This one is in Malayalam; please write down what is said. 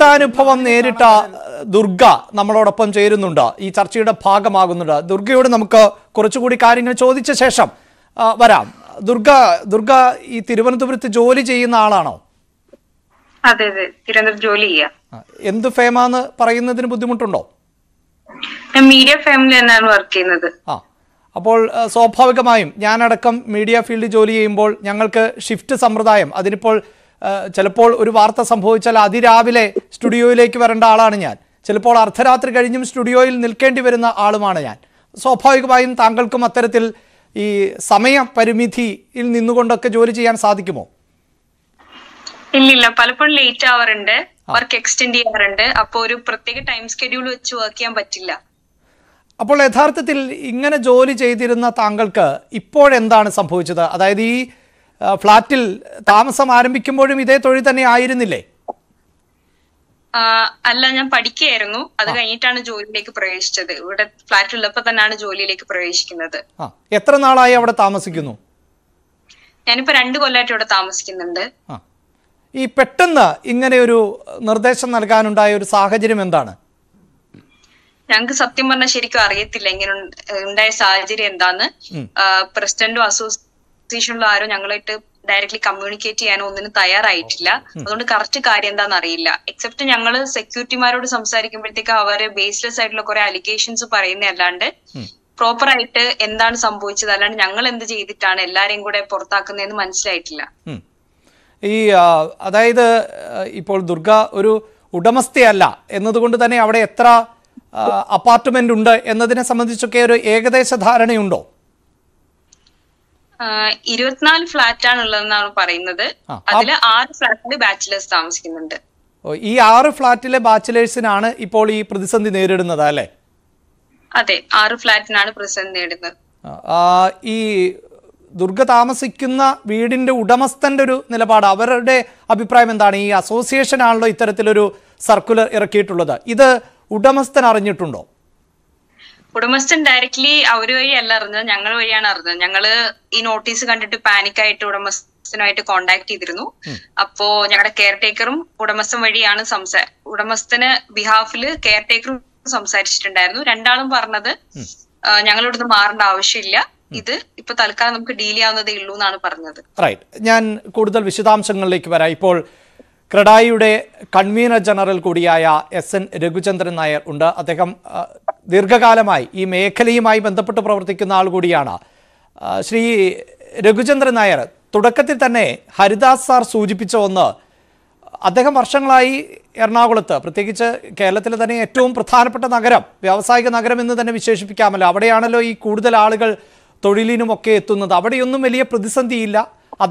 തിക്താനുഭവം നേരിട്ട ദുർഗ നമ്മളോടൊപ്പം ചേരുന്നുണ്ട് ഈ ചർച്ചയുടെ ഭാഗമാകുന്നുണ്ട് ദുർഗയോട് നമുക്ക് കുറച്ചുകൂടി കാര്യങ്ങൾ ചോദിച്ച ശേഷം വരാം ദുർഗ ദുർഗ ഈ തിരുവനന്തപുരത്ത് ജോലി ചെയ്യുന്ന ആളാണോ അതെ അതെ തിരുവനന്തപുരത്ത് ജോലി ചെയ്യാം എന്ത് ഫേമാന്ന് പറയുന്നതിന് ബുദ്ധിമുട്ടുണ്ടോ ഞാൻ മീഡിയ ഫേമിൽ തന്നെയാണ് വർക്ക് ചെയ്യുന്നത് അപ്പോൾ സ്വാഭാവികമായും ഞാനടക്കം മീഡിയ ഫീൽഡിൽ ജോലി ചെയ്യുമ്പോൾ ഞങ്ങൾക്ക് ഷിഫ്റ്റ് സമ്പ്രദായം അതിനിപ്പോൾ ചിലപ്പോൾ ഒരു വാർത്ത സംഭവിച്ചാൽ അതിരാവിലെ സ്റ്റുഡിയോയിലേക്ക് വരേണ്ട ആളാണ് ഞാൻ ചിലപ്പോൾ അർദ്ധരാത്രി കഴിഞ്ഞും സ്റ്റുഡിയോയിൽ നിൽക്കേണ്ടി വരുന്ന ആളുമാണ് ഞാൻ സ്വാഭാവികമായും താങ്കൾക്കും അത്തരത്തിൽ ഈ സമയപരിമിതിയിൽ നിന്നുകൊണ്ടൊക്കെ ജോലി ചെയ്യാൻ സാധിക്കുമോ ഇല്ലില്ല പലപ്പോഴും ലേറ്റ് ആവാറുണ്ട് വർക്ക് എക്സ്റ്റെൻഡ് ചെയ്യാറുണ്ട് അപ്പോൾ ഒരു പ്രത്യേക ടൈം സ്കെഡ്യൂൾ വെച്ച് വർക്ക് ചെയ്യാൻ പറ്റില്ല അപ്പോൾ യഥാർത്ഥത്തിൽ ഇങ്ങനെ ജോലി ചെയ്തിരുന്ന താങ്കൾക്ക് ഇപ്പോഴെന്താണ് സംഭവിച്ചത് അതായത് ഈ ഫ്ളാറ്റിൽ താമസം ആരംഭിക്കുമ്പോഴും ഇതേ തൊഴിൽ തന്നെ ആയിരുന്നില്ലേ അല്ല ഞാൻ പഠിക്കുകയായിരുന്നു അത് കഴിഞ്ഞിട്ടാണ് ജോലിയിലേക്ക് പ്രവേശിച്ചത് ഇവിടെ ഫ്ലാറ്റ് ഉള്ളപ്പോ തന്നെയാണ് ജോലിയിലേക്ക് പ്രവേശിക്കുന്നത് എത്ര നാളായി അവിടെ താമസിക്കുന്നു ഞാനിപ്പോ രണ്ട് കൊല്ലമായിട്ട് ഇവിടെ താമസിക്കുന്നുണ്ട് ഈ പെട്ടെന്ന് ഇങ്ങനെ ഒരു നിർദ്ദേശം നൽകാനുണ്ടായ ഒരു സാഹചര്യം എന്താണ് ഞങ്ങൾക്ക് സത്യം പറഞ്ഞാൽ ശരിക്കും അറിയത്തില്ല ഇങ്ങനെ ഉണ്ടായ സാഹചര്യം എന്താന്ന് പ്രസിഡന്റും അസോസിയേറ്റ് പൊസിഷനിലുള്ള ആരോ ഞങ്ങളായിട്ട് ഡയറക്ട്ലി കമ്മ്യൂണിക്കേറ്റ് ചെയ്യാനോ ഒന്നിനും തയ്യാറായിട്ടില്ല അതുകൊണ്ട് കറക്റ്റ് കാര്യം എന്താണെന്ന് അറിയില്ല എക്സെപ്റ്റ് ഞങ്ങൾ സെക്യൂരിറ്റിമാരോട് സംസാരിക്കുമ്പോഴത്തേക്ക് അവർ ബേസ്ലെസ് ആയിട്ടുള്ള കുറെ അലിഗേഷൻസ് പറയുന്ന അല്ലാണ്ട് പ്രോപ്പർ ആയിട്ട് എന്താണ് സംഭവിച്ചത് അല്ലാണ്ട് ഞങ്ങൾ എന്ത് ചെയ്തിട്ടാണ് എല്ലാരെയും കൂടെ പുറത്താക്കുന്നതെന്ന് മനസ്സിലായിട്ടില്ല ഈ അതായത് ഇപ്പോൾ ദുർഗ ഒരു ഉടമസ്ഥയല്ല എന്നതുകൊണ്ട് തന്നെ അവിടെ എത്ര അപ്പാർട്ട്മെന്റ് ഉണ്ട് എന്നതിനെ സംബന്ധിച്ചൊക്കെ ഒരു ഏകദേശ ധാരണയുണ്ടോ ഇരുപത്തിനാല് ഫ്ലാറ്റ് ആണ് ഉള്ളതെന്നാണ് പറയുന്നത് അതിൽ ആറ് ഫ്ലാറ്റിൽ ബാച്ചിലേഴ്സ് താമസിക്കുന്നുണ്ട് ഈ ആറ് ഫ്ലാറ്റിലെ ബാച്ചിലേഴ്സിനാണ് ഇപ്പോൾ ഈ പ്രതിസന്ധി നേരിടുന്നത് അല്ലേ അതെ ആറ് ഫ്ലാറ്റിനാണ് പ്രതിസന്ധി നേരിടുന്നത് ഈ ദുർഗ താമസിക്കുന്ന വീടിന്റെ ഉടമസ്ഥന്റെ ഒരു നിലപാട് അവരുടെ അഭിപ്രായം എന്താണ് ഈ അസോസിയേഷൻ ആണല്ലോ ഇത്തരത്തിലൊരു സർക്കുലർ ഇറക്കിയിട്ടുള്ളത് ഇത് ഉടമസ്ഥൻ അറിഞ്ഞിട്ടുണ്ടോ ഉടമസ്ഥൻ ഡയറക്ട്ലി അവര് വഴി അല്ല അറിഞ്ഞത് ഞങ്ങൾ വഴിയാണ് അറിഞ്ഞത് ഞങ്ങള് ഈ നോട്ടീസ് കണ്ടിട്ട് പാനിക് ആയിട്ട് ഉടമസ്ഥനുമായിട്ട് കോണ്ടാക്ട് ചെയ്തിരുന്നു അപ്പോ ഞങ്ങളുടെ കെയർ ടേക്കറും ഉടമസ്ഥൻ വഴിയാണ് സംസാ ഉടമസ്ഥന് ബിഹാഫില് കെയർ ടേക്കറും സംസാരിച്ചിട്ടുണ്ടായിരുന്നു രണ്ടാളും പറഞ്ഞത് ഞങ്ങളിവിടുന്ന് മാറേണ്ട ആവശ്യമില്ല ഇത് ഇപ്പൊ തൽക്കാലം നമുക്ക് ഡീൽ ചെയ്യാവുന്നതേ ഉള്ളൂ എന്നാണ് പറഞ്ഞത് റൈറ്റ് ഞാൻ കൂടുതൽ വിശദാംശങ്ങളിലേക്ക് വരാം ഇപ്പോൾ ക്രഡായിയുടെ കൺവീനർ ജനറൽ കൂടിയായ എസ് എൻ രഘുചന്ദ്രൻ നായർ ഉണ്ട് അദ്ദേഹം ദീർഘകാലമായി ഈ മേഖലയുമായി ബന്ധപ്പെട്ട് പ്രവർത്തിക്കുന്ന ആൾ കൂടിയാണ് ശ്രീ രഘുചന്ദ്രൻ നായർ തുടക്കത്തിൽ തന്നെ ഹരിദാസ് സാർ സൂചിപ്പിച്ച ഒന്ന് അദ്ദേഹം വർഷങ്ങളായി എറണാകുളത്ത് പ്രത്യേകിച്ച് കേരളത്തിലെ തന്നെ ഏറ്റവും പ്രധാനപ്പെട്ട നഗരം വ്യാവസായിക നഗരം എന്ന് തന്നെ വിശേഷിപ്പിക്കാമല്ലോ അവിടെയാണല്ലോ ഈ കൂടുതൽ ആളുകൾ തൊഴിലിനുമൊക്കെ എത്തുന്നത് അവിടെയൊന്നും വലിയ പ്രതിസന്ധിയില്ല